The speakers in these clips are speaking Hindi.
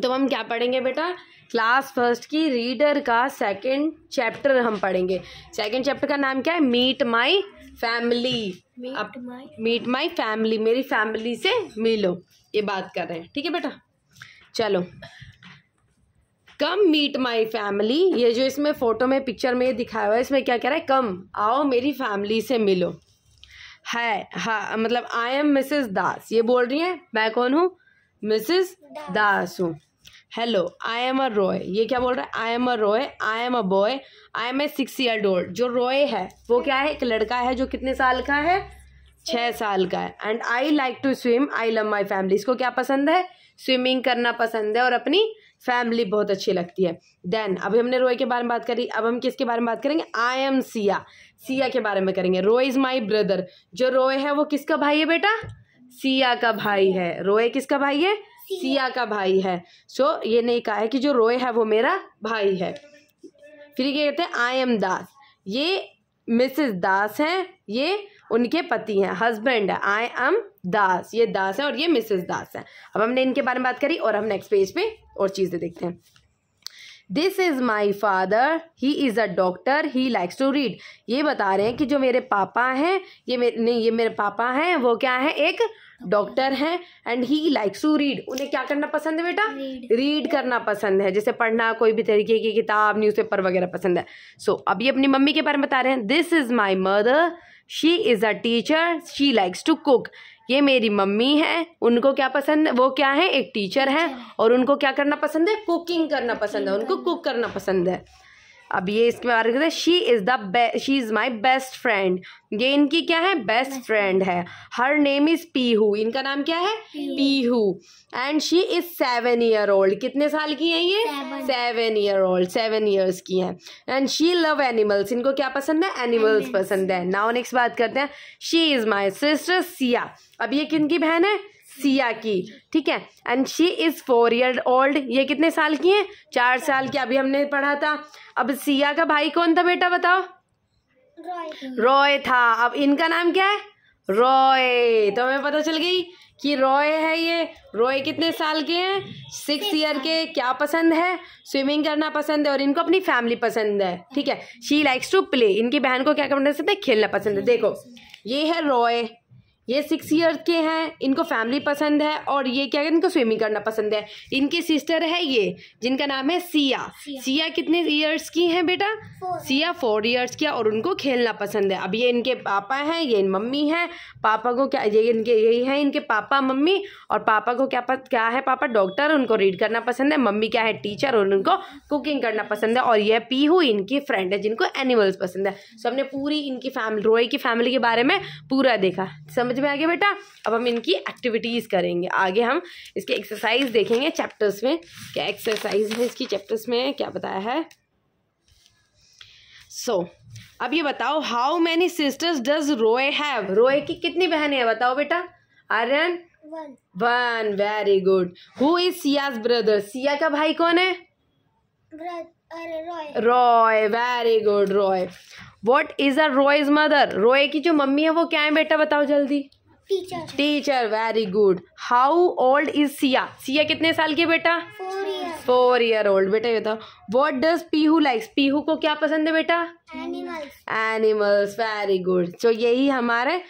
तो हम क्या पढ़ेंगे बेटा क्लास फर्स्ट की रीडर का सेकंड चैप्टर हम पढ़ेंगे सेकंड चैप्टर का नाम क्या है meet my family meet my family मेरी फैमिली से मिलो ये बात कर रहे हैं ठीक है बेटा चलो कम मीट माई फैमिली ये जो इसमें फ़ोटो में पिक्चर में दिखाया हुआ है इसमें क्या कह रहा है कम आओ मेरी फैमिली से मिलो है हा मतलब आई एम मिसेस दास ये बोल रही है मैं कौन हूँ मिसिस दासू hello I am a Roy ये क्या बोल रहा है I am a Roy I am a boy I am a six year old जो रॉय है वो क्या है एक लड़का है जो कितने साल का है छः साल का है and I like to swim I love my family इसको क्या पसंद है स्विमिंग करना पसंद है और अपनी फैमिली बहुत अच्छी लगती है देन अभी हमने रोए के बारे में बात करी अब हम किसके बारे में बात करेंगे आई एम सिया सिया के बारे में करेंगे रोय इज़ माई ब्रदर जो रोय है वो किसका भाई है बेटा सिया का भाई है रोए किसका भाई है सिया का भाई है सो so, ये नहीं कहा है कि जो रोए है वो मेरा भाई है फिर ये कहते हैं आई एम दास ये मिसेस दास हैं ये उनके पति हैं हस्बैंड है आई एम दास ये दास है और ये मिसेस दास है अब हमने इनके बारे में बात करी और हम नेक्स्ट पेज पे और चीज़ें देखते हैं this is my father he is a doctor he likes to read ये बता रहे हैं कि जो मेरे पापा हैं ये मेरे नहीं ये मेरे पापा हैं वो क्या है एक डॉक्टर हैं and he likes to read उन्हें क्या करना पसंद है बेटा रीड करना पसंद है जैसे पढ़ना कोई भी तरीके की किताब न्यूज पेपर वगैरह पसंद है सो so, अभी अपनी मम्मी के बारे में बता रहे हैं this is my mother she is a teacher she likes to cook ये मेरी मम्मी है उनको क्या पसंद वो क्या है एक टीचर है अच्छा। और उनको क्या करना पसंद है कुकिंग करना पसंद है उनको कुक करना पसंद है अब ये इसके बारे में she is the she is my best friend ये इनकी क्या है बेस्ट फ्रेंड है हर नेम इज़ पीहू इनका नाम क्या है Pihu and she is seven year old कितने साल की हैं ये seven year old seven years की हैं एंड शी लव एनिमल्स इनको क्या पसंद है एनिमल्स पसंद है नाउ नेक्स्ट बात करते हैं she is my sister Siya अब ये किन की बहन है सिया की ठीक है and she is four year old ये कितने साल की हैं चार साल की अभी हमने पढ़ा था अब सिया का भाई कौन था बेटा बताओ रॉय था अब इनका नाम क्या है रॉय तो हमें पता चल गई कि रॉय है ये रॉय कितने साल के हैं सिक्स ईयर के क्या पसंद है स्विमिंग करना पसंद है और इनको अपनी फैमिली पसंद है ठीक है शी लाइक्स टू प्ले इनकी बहन को क्या करना पसंद है खेलना पसंद है देखो ये है रॉय ये सिक्स ईयर के हैं इनको फैमिली पसंद है और ये क्या है इनको स्विमिंग करना पसंद है इनकी सिस्टर है ये जिनका नाम है सिया सिया कितने ईयर्स की हैं बेटा सिया फोर ईयर्स की और उनको खेलना पसंद है अब ये इनके पापा हैं ये इन मम्मी हैं पापा को क्या ये इनके यही हैं इनके पापा मम्मी और पापा को क्या क्या है पापा डॉक्टर उनको रीड करना पसंद है मम्मी क्या है टीचर और उनको कुकिंग करना पसंद है और यह पीहू इनकी फ्रेंड है जिनको एनिमल्स पसंद है सो हमने पूरी इनकी फैमिली रोई की फैमिली के बारे में पूरा देखा समझ में आ गया बेटा अब हम इनकी एक्टिविटीज़ करेंगे आगे हम इसके एक्सरसाइज देखेंगे चैप्टर्स में क्या एक्सरसाइज है इसकी चैप्टर्स में क्या बताया है सो so, अब ये बताओ how many sisters does Roy have Roy की कितनी बहनें हैं बताओ बेटा Aryan one very good who is Siya's brother Siya का भाई कौन है Roy very good Roy what is a Roy's mother Roy की जो मम्मी है वो क्या है बेटा बताओ जल्दी teacher very good how old is Siya Siya कितने साल की बेटा फोर ईयर ओल्ड बेटा ये बताओ what does Pihu likes Pihu को क्या पसंद है बेटा एनिमल्स एनिमल्स वेरी गुड तो यही हमारे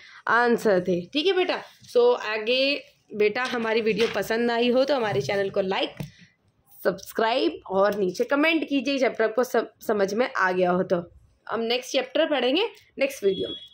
आंसर थे ठीक है बेटा सो so, आगे बेटा हमारी वीडियो पसंद आई हो तो हमारे चैनल को लाइक like, सब्सक्राइब और नीचे कमेंट कीजिए चैप्टर आपको समझ में आ गया हो तो हम नेक्स्ट चैप्टर पढ़ेंगे नेक्स्ट वीडियो में